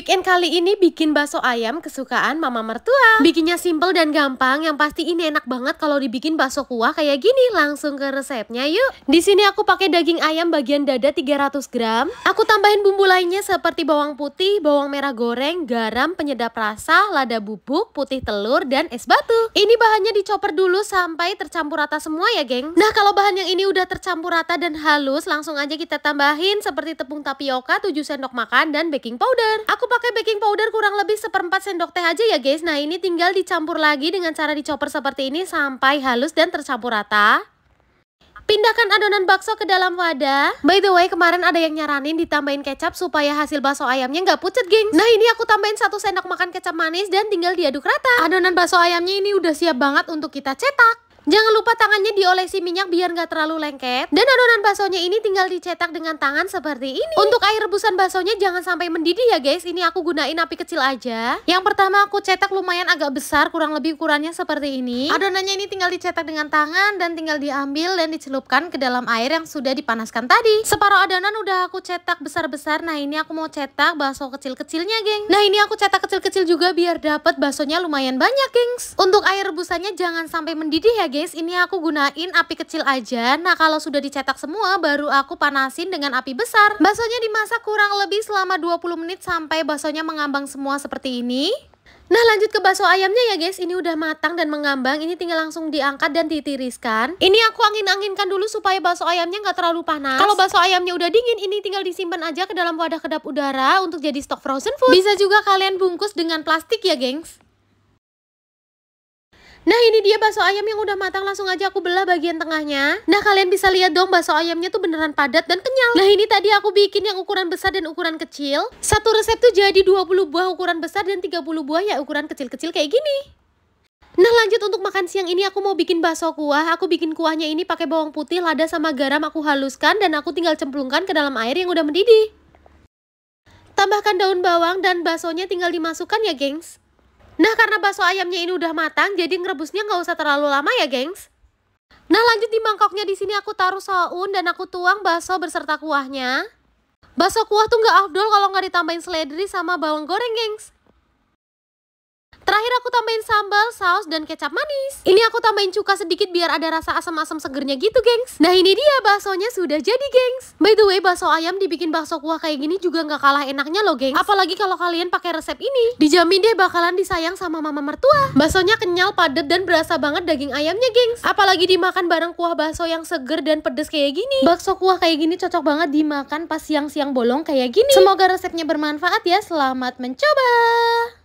Weekend kali ini bikin bakso ayam kesukaan mama mertua. Bikinnya simple dan gampang, yang pasti ini enak banget kalau dibikin bakso kuah kayak gini. Langsung ke resepnya yuk. Di sini aku pakai daging ayam bagian dada 300 gram. Aku tambahin bumbu lainnya seperti bawang putih, bawang merah goreng, garam, penyedap rasa, lada bubuk, putih telur, dan es batu. Ini bahannya dicoper dulu sampai tercampur rata semua ya geng. Nah kalau bahan yang ini udah tercampur rata dan halus, langsung aja kita tambahin seperti tepung tapioka, 7 sendok makan, dan baking powder. Aku pakai baking powder kurang lebih seperempat sendok teh aja ya guys. Nah ini tinggal dicampur lagi dengan cara dicoper seperti ini sampai halus dan tercampur rata. Pindahkan adonan bakso ke dalam wadah. By the way, kemarin ada yang nyaranin ditambahin kecap supaya hasil bakso ayamnya nggak pucet, gengs. Nah, ini aku tambahin satu sendok makan kecap manis dan tinggal diaduk rata. Adonan bakso ayamnya ini udah siap banget untuk kita cetak. Jangan lupa tangannya diolesi minyak biar nggak terlalu lengket. Dan adonan baksonya ini tinggal dicetak dengan tangan seperti ini. Untuk air rebusan baksonya jangan sampai mendidih ya guys. Ini aku gunain api kecil aja. Yang pertama aku cetak lumayan agak besar, kurang lebih ukurannya seperti ini. Adonannya ini tinggal dicetak dengan tangan dan tinggal diambil dan dicelupkan ke dalam air yang sudah dipanaskan tadi. Separuh adonan udah aku cetak besar-besar. Nah ini aku mau cetak bakso kecil-kecilnya geng. Nah ini aku cetak kecil-kecil juga biar dapat baksonya lumayan banyak gengs. Untuk air rebusannya jangan sampai mendidih ya geng manis ini aku gunain api kecil aja. Nah kalau sudah dicetak semua baru aku panasin dengan api besar. Baksonya dimasak kurang lebih selama 20 menit sampai baksonya mengambang semua seperti ini. Nah lanjut ke bakso ayamnya ya guys Ini udah matang dan mengambang Ini tinggal langsung diangkat dan ditiriskan Ini aku angin-anginkan dulu supaya bakso ayamnya gak terlalu panas Kalau bakso ayamnya udah dingin Ini tinggal disimpan aja ke dalam wadah kedap udara Untuk jadi stok frozen food Bisa juga kalian bungkus dengan plastik ya gengs Nah ini dia bakso ayam yang udah matang langsung aja aku belah bagian tengahnya. Nah kalian bisa lihat dong bakso ayamnya tuh beneran padat dan kenyal. Nah ini tadi aku bikin yang ukuran besar dan ukuran kecil. Satu resep tuh jadi 20 buah ukuran besar dan 30 buah ya ukuran kecil-kecil kayak gini. Nah lanjut untuk makan siang ini aku mau bikin bakso kuah Aku bikin kuahnya ini pakai bawang putih, lada sama garam aku haluskan Dan aku tinggal cemplungkan ke dalam air yang udah mendidih Tambahkan daun bawang dan baksonya tinggal dimasukkan ya gengs Nah karena bakso ayamnya ini udah matang jadi ngerebusnya nggak usah terlalu lama ya gengs. Nah lanjut di mangkoknya di sini aku taruh soun dan aku tuang bakso beserta kuahnya. Bakso kuah tuh nggak afdol kalau nggak ditambahin seledri sama bawang goreng gengs tambahin sambal, saus, dan kecap manis. Ini aku tambahin cuka sedikit biar ada rasa asam-asam segernya gitu, gengs. Nah ini dia baksonya sudah jadi, gengs. By the way, bakso ayam dibikin bakso kuah kayak gini juga nggak kalah enaknya loh, gengs. Apalagi kalau kalian pakai resep ini. Dijamin deh bakalan disayang sama mama mertua. Baksonya kenyal, padat, dan berasa banget daging ayamnya, gengs. Apalagi dimakan bareng kuah bakso yang seger dan pedes kayak gini. Bakso kuah kayak gini cocok banget dimakan pas siang-siang bolong kayak gini. Semoga resepnya bermanfaat ya. Selamat mencoba.